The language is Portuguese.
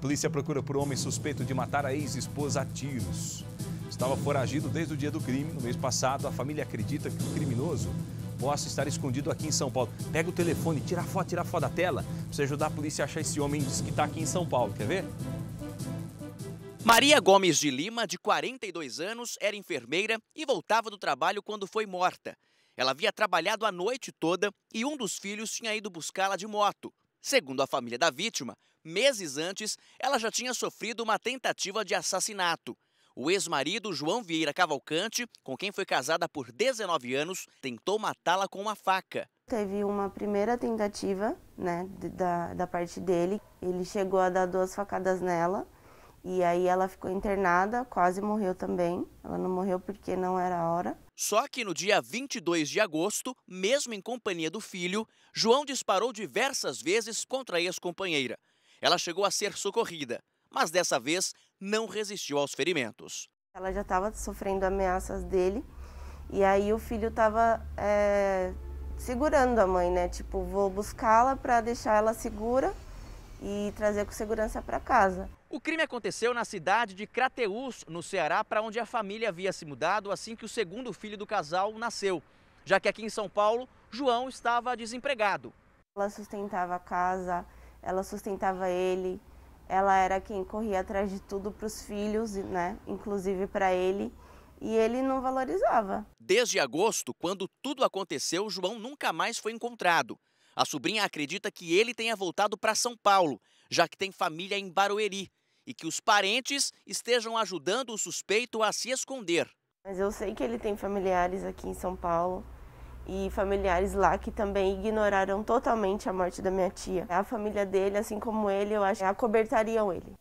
polícia procura por homem suspeito de matar a ex-esposa a tiros. Estava foragido desde o dia do crime, no mês passado. A família acredita que o criminoso possa estar escondido aqui em São Paulo. Pega o telefone, tira a foto, tira a foto da tela, pra você ajudar a polícia a achar esse homem diz que está aqui em São Paulo. Quer ver? Maria Gomes de Lima, de 42 anos, era enfermeira e voltava do trabalho quando foi morta. Ela havia trabalhado a noite toda e um dos filhos tinha ido buscá-la de moto. Segundo a família da vítima, meses antes, ela já tinha sofrido uma tentativa de assassinato. O ex-marido João Vieira Cavalcante, com quem foi casada por 19 anos, tentou matá-la com uma faca. Teve uma primeira tentativa né, da, da parte dele. Ele chegou a dar duas facadas nela e aí ela ficou internada, quase morreu também. Ela não morreu porque não era a hora. Só que no dia 22 de agosto, mesmo em companhia do filho, João disparou diversas vezes contra a ex-companheira. Ela chegou a ser socorrida, mas dessa vez não resistiu aos ferimentos. Ela já estava sofrendo ameaças dele e aí o filho estava é, eh, segurando a mãe, né? Tipo, vou buscá-la para deixar ela segura e trazer com segurança para casa. O crime aconteceu na cidade de Crateús, no Ceará, para onde a família havia se mudado assim que o segundo filho do casal nasceu, já que aqui em São Paulo, João estava desempregado. Ela sustentava a casa, ela sustentava ele, ela era quem corria atrás de tudo para os filhos, né? inclusive para ele e ele não valorizava. Desde agosto, quando tudo aconteceu, João nunca mais foi encontrado. A sobrinha acredita que ele tenha voltado para São Paulo, já que tem família em Barueri, e que os parentes estejam ajudando o suspeito a se esconder. Mas eu sei que ele tem familiares aqui em São Paulo e familiares lá que também ignoraram totalmente a morte da minha tia. A família dele, assim como ele, eu acho, acobertariam ele.